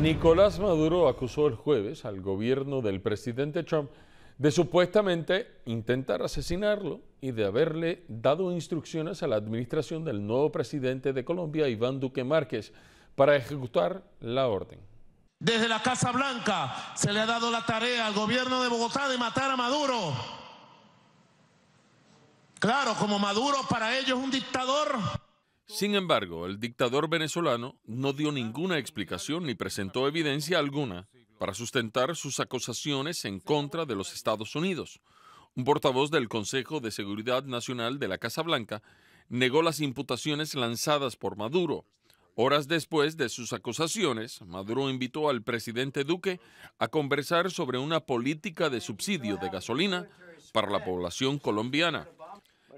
Nicolás Maduro acusó el jueves al gobierno del presidente Trump de supuestamente intentar asesinarlo y de haberle dado instrucciones a la administración del nuevo presidente de Colombia, Iván Duque Márquez, para ejecutar la orden. Desde la Casa Blanca se le ha dado la tarea al gobierno de Bogotá de matar a Maduro. Claro, como Maduro para ellos es un dictador, sin embargo, el dictador venezolano no dio ninguna explicación ni presentó evidencia alguna para sustentar sus acusaciones en contra de los Estados Unidos. Un portavoz del Consejo de Seguridad Nacional de la Casa Blanca negó las imputaciones lanzadas por Maduro. Horas después de sus acusaciones, Maduro invitó al presidente Duque a conversar sobre una política de subsidio de gasolina para la población colombiana.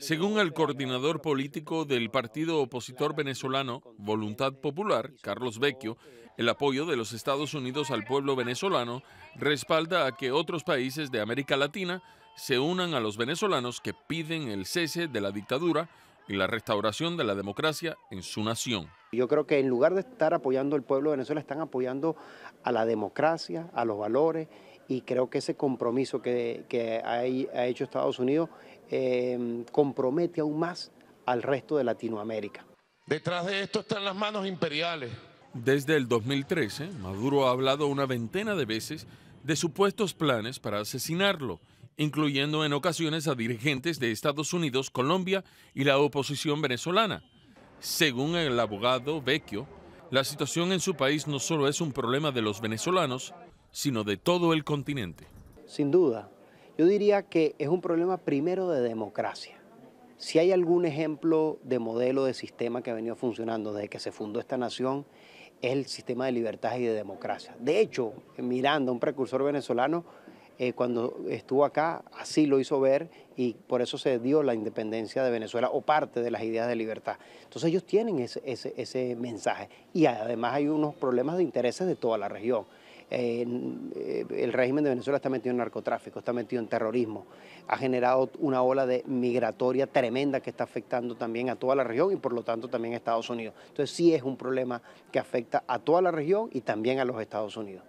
Según el coordinador político del partido opositor venezolano, Voluntad Popular, Carlos Vecchio, el apoyo de los Estados Unidos al pueblo venezolano respalda a que otros países de América Latina se unan a los venezolanos que piden el cese de la dictadura y la restauración de la democracia en su nación. Yo creo que en lugar de estar apoyando al pueblo de Venezuela, están apoyando a la democracia, a los valores, y creo que ese compromiso que, ha hecho Estados Unidos em, compromete aún más al resto de Latinoamérica. Detrás de esto están las manos imperiales. Desde el 2013, Maduro ha hablado una veintena de veces de supuestos planes para asesinarlo, incluyendo en ocasiones a dirigentes de Estados Unidos, Colombia y la oposición venezolana. Según el abogado Vecchio, la situación en su país no solo es un problema de los venezolanos, sino de todo el continente. Sin duda, yo diría que es un problema primero de democracia. Si hay algún ejemplo de modelo de sistema que ha venido funcionando desde que se fundó esta nación, es el sistema de libertad y de democracia. De hecho, mirando a un precursor venezolano, eh, cuando estuvo acá, así lo hizo ver y por eso se dio la independencia de Venezuela o parte de las ideas de libertad. Entonces ellos tienen ese, mensaje y además hay unos problemas de intereses de toda la región. Eh, el régimen de Venezuela está metido en narcotráfico, está metido en terrorismo, ha generado una ola de migratoria tremenda que está afectando también a toda la región y por lo tanto también a Estados Unidos. Entonces sí es un problema que afecta a toda la región y también a los Estados Unidos.